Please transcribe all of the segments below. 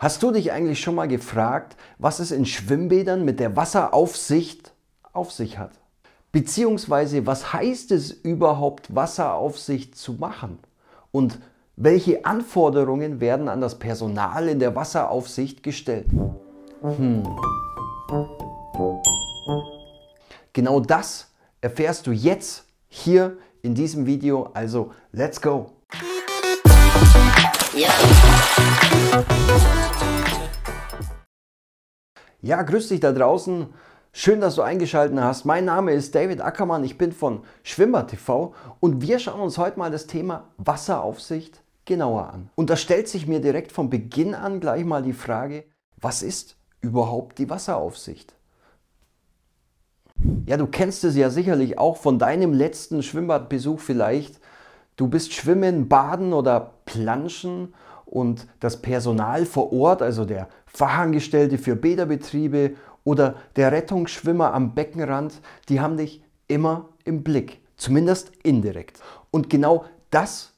Hast du dich eigentlich schon mal gefragt, was es in Schwimmbädern mit der Wasseraufsicht auf sich hat? Beziehungsweise, was heißt es überhaupt, Wasseraufsicht zu machen? Und welche Anforderungen werden an das Personal in der Wasseraufsicht gestellt? Hm. Genau das erfährst du jetzt hier in diesem Video. Also, let's go! Ja. Ja, grüß dich da draußen. Schön, dass du eingeschaltet hast. Mein Name ist David Ackermann, ich bin von Schwimmer TV und wir schauen uns heute mal das Thema Wasseraufsicht genauer an. Und da stellt sich mir direkt von Beginn an gleich mal die Frage, was ist überhaupt die Wasseraufsicht? Ja, du kennst es ja sicherlich auch von deinem letzten Schwimmbadbesuch vielleicht. Du bist schwimmen, baden oder planschen und das Personal vor Ort, also der Fachangestellte für Bäderbetriebe oder der Rettungsschwimmer am Beckenrand, die haben dich immer im Blick, zumindest indirekt. Und genau das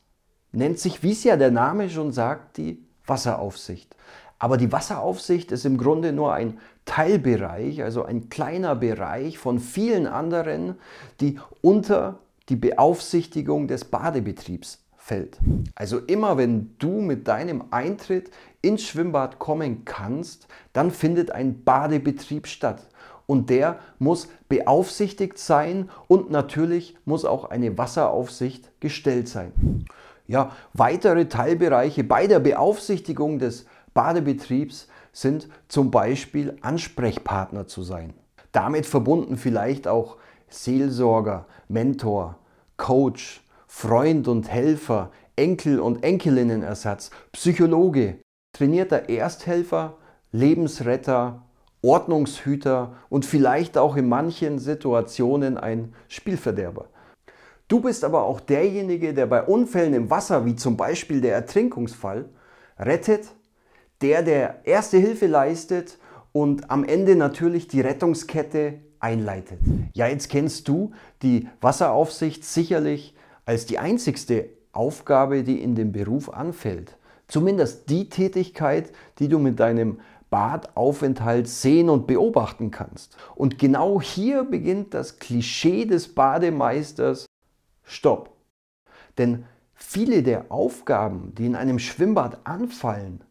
nennt sich, wie es ja der Name schon sagt, die Wasseraufsicht. Aber die Wasseraufsicht ist im Grunde nur ein Teilbereich, also ein kleiner Bereich von vielen anderen, die unter die Beaufsichtigung des Badebetriebs fällt. Also immer wenn du mit deinem Eintritt ins Schwimmbad kommen kannst, dann findet ein Badebetrieb statt. Und der muss beaufsichtigt sein und natürlich muss auch eine Wasseraufsicht gestellt sein. Ja, weitere Teilbereiche bei der Beaufsichtigung des Badebetriebs sind zum Beispiel Ansprechpartner zu sein. Damit verbunden vielleicht auch Seelsorger, Mentor, Coach, Freund und Helfer, Enkel- und Enkelinnenersatz, Psychologe, trainierter Ersthelfer, Lebensretter, Ordnungshüter und vielleicht auch in manchen Situationen ein Spielverderber. Du bist aber auch derjenige, der bei Unfällen im Wasser, wie zum Beispiel der Ertrinkungsfall, rettet, der der erste Hilfe leistet und am Ende natürlich die Rettungskette einleitet. Ja, jetzt kennst du die Wasseraufsicht sicherlich als die einzigste Aufgabe, die in dem Beruf anfällt. Zumindest die Tätigkeit, die du mit deinem Badaufenthalt sehen und beobachten kannst. Und genau hier beginnt das Klischee des Bademeisters Stopp. Denn viele der Aufgaben, die in einem Schwimmbad anfallen,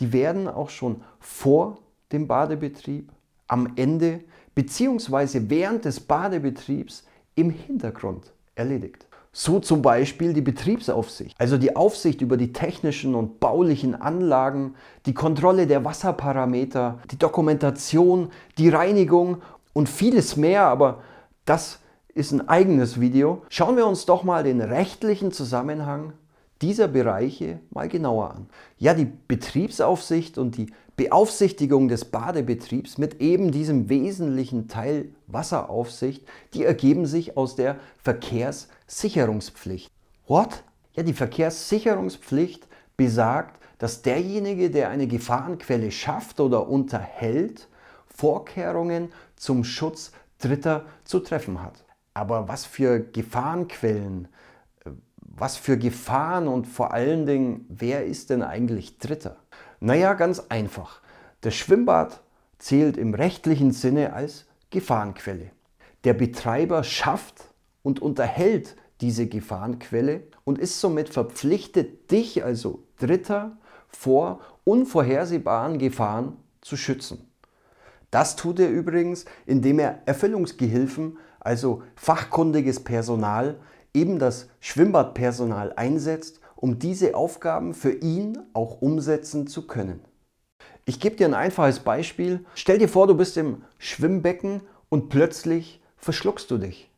die werden auch schon vor dem Badebetrieb, am Ende bzw. während des Badebetriebs im Hintergrund erledigt. So zum Beispiel die Betriebsaufsicht, also die Aufsicht über die technischen und baulichen Anlagen, die Kontrolle der Wasserparameter, die Dokumentation, die Reinigung und vieles mehr, aber das ist ein eigenes Video. Schauen wir uns doch mal den rechtlichen Zusammenhang dieser Bereiche mal genauer an. Ja, die Betriebsaufsicht und die Beaufsichtigung des Badebetriebs mit eben diesem wesentlichen Teil Wasseraufsicht, die ergeben sich aus der Verkehrssicherungspflicht. What? Ja, die Verkehrssicherungspflicht besagt, dass derjenige, der eine Gefahrenquelle schafft oder unterhält, Vorkehrungen zum Schutz Dritter zu treffen hat. Aber was für Gefahrenquellen, äh, was für Gefahren und vor allen Dingen, wer ist denn eigentlich Dritter? Naja, ganz einfach. Das Schwimmbad zählt im rechtlichen Sinne als Gefahrenquelle. Der Betreiber schafft und unterhält diese Gefahrenquelle und ist somit verpflichtet, dich, also Dritter, vor unvorhersehbaren Gefahren zu schützen. Das tut er übrigens, indem er Erfüllungsgehilfen, also fachkundiges Personal, eben das Schwimmbadpersonal einsetzt um diese Aufgaben für ihn auch umsetzen zu können. Ich gebe dir ein einfaches Beispiel. Stell dir vor, du bist im Schwimmbecken und plötzlich verschluckst du dich.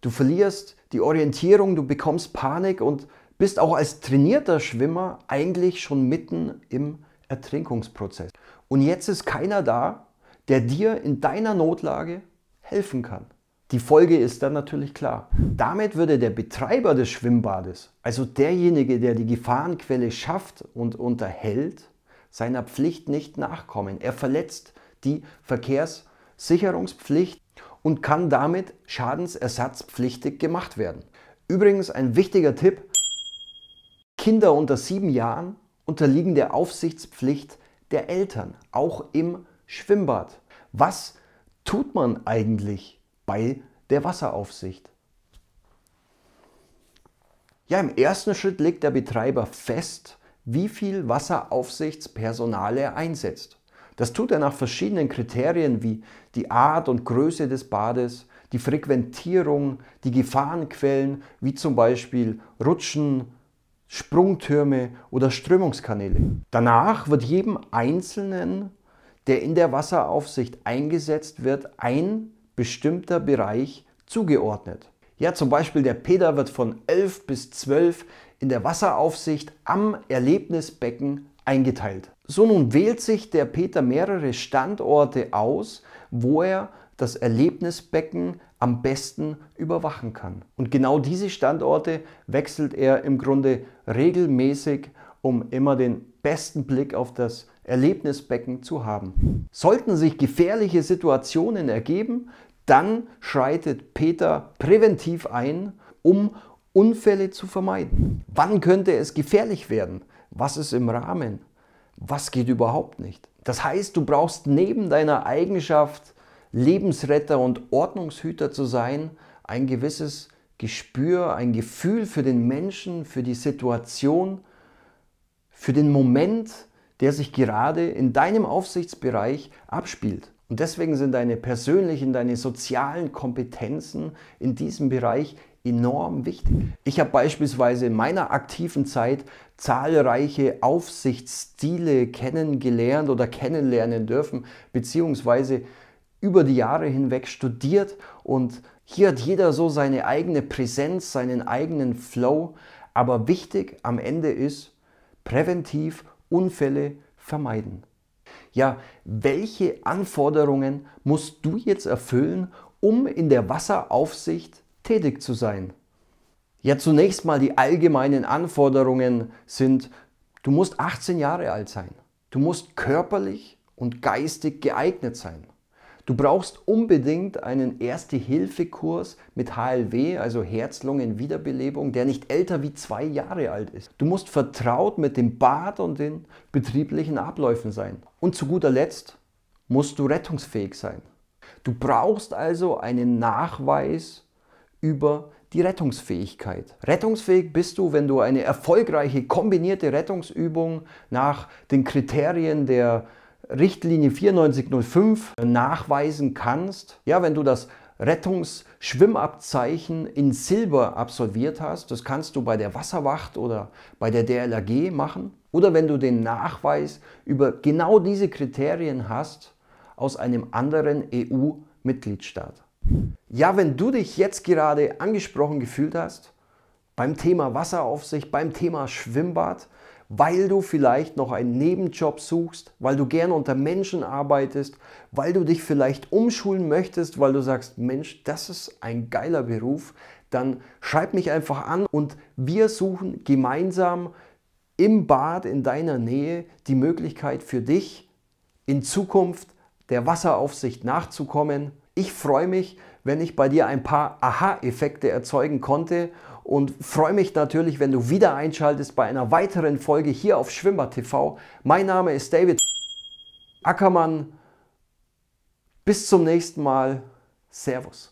Du verlierst die Orientierung, du bekommst Panik und bist auch als trainierter Schwimmer eigentlich schon mitten im Ertrinkungsprozess. Und jetzt ist keiner da, der dir in deiner Notlage helfen kann. Die Folge ist dann natürlich klar. Damit würde der Betreiber des Schwimmbades, also derjenige, der die Gefahrenquelle schafft und unterhält, seiner Pflicht nicht nachkommen. Er verletzt die Verkehrssicherungspflicht und kann damit schadensersatzpflichtig gemacht werden. Übrigens ein wichtiger Tipp, Kinder unter sieben Jahren unterliegen der Aufsichtspflicht der Eltern, auch im Schwimmbad. Was tut man eigentlich bei der Wasseraufsicht. Ja, im ersten Schritt legt der Betreiber fest, wie viel Wasseraufsichtspersonal er einsetzt. Das tut er nach verschiedenen Kriterien wie die Art und Größe des Bades, die Frequentierung, die Gefahrenquellen wie zum Beispiel Rutschen, Sprungtürme oder Strömungskanäle. Danach wird jedem Einzelnen, der in der Wasseraufsicht eingesetzt wird, ein bestimmter Bereich zugeordnet. Ja, zum Beispiel der Peter wird von 11 bis 12 in der Wasseraufsicht am Erlebnisbecken eingeteilt. So nun wählt sich der Peter mehrere Standorte aus, wo er das Erlebnisbecken am besten überwachen kann. Und genau diese Standorte wechselt er im Grunde regelmäßig, um immer den besten Blick auf das Erlebnisbecken zu haben. Sollten sich gefährliche Situationen ergeben, dann schreitet Peter präventiv ein, um Unfälle zu vermeiden. Wann könnte es gefährlich werden? Was ist im Rahmen? Was geht überhaupt nicht? Das heißt, du brauchst neben deiner Eigenschaft, Lebensretter und Ordnungshüter zu sein, ein gewisses Gespür, ein Gefühl für den Menschen, für die Situation, für den Moment, der sich gerade in deinem Aufsichtsbereich abspielt. Und deswegen sind deine persönlichen, deine sozialen Kompetenzen in diesem Bereich enorm wichtig. Ich habe beispielsweise in meiner aktiven Zeit zahlreiche Aufsichtsstile kennengelernt oder kennenlernen dürfen, beziehungsweise über die Jahre hinweg studiert und hier hat jeder so seine eigene Präsenz, seinen eigenen Flow. Aber wichtig am Ende ist, präventiv Unfälle vermeiden. Ja, welche Anforderungen musst du jetzt erfüllen, um in der Wasseraufsicht tätig zu sein? Ja, zunächst mal die allgemeinen Anforderungen sind, du musst 18 Jahre alt sein, du musst körperlich und geistig geeignet sein, Du brauchst unbedingt einen Erste-Hilfe-Kurs mit HLW, also Herz-Lungen-Wiederbelebung, der nicht älter wie zwei Jahre alt ist. Du musst vertraut mit dem Bad und den betrieblichen Abläufen sein. Und zu guter Letzt musst du rettungsfähig sein. Du brauchst also einen Nachweis über die Rettungsfähigkeit. Rettungsfähig bist du, wenn du eine erfolgreiche kombinierte Rettungsübung nach den Kriterien der Richtlinie 9405 nachweisen kannst. Ja, wenn du das Rettungsschwimmabzeichen in Silber absolviert hast, das kannst du bei der Wasserwacht oder bei der DLRG machen. Oder wenn du den Nachweis über genau diese Kriterien hast aus einem anderen EU-Mitgliedstaat. Ja, wenn du dich jetzt gerade angesprochen gefühlt hast, beim Thema Wasseraufsicht, beim Thema Schwimmbad, weil du vielleicht noch einen Nebenjob suchst, weil du gerne unter Menschen arbeitest, weil du dich vielleicht umschulen möchtest, weil du sagst, Mensch, das ist ein geiler Beruf, dann schreib mich einfach an und wir suchen gemeinsam im Bad in deiner Nähe die Möglichkeit für dich, in Zukunft der Wasseraufsicht nachzukommen. Ich freue mich, wenn ich bei dir ein paar Aha-Effekte erzeugen konnte und freue mich natürlich, wenn du wieder einschaltest bei einer weiteren Folge hier auf Schwimmer TV. Mein Name ist David Ackermann. Bis zum nächsten Mal. Servus.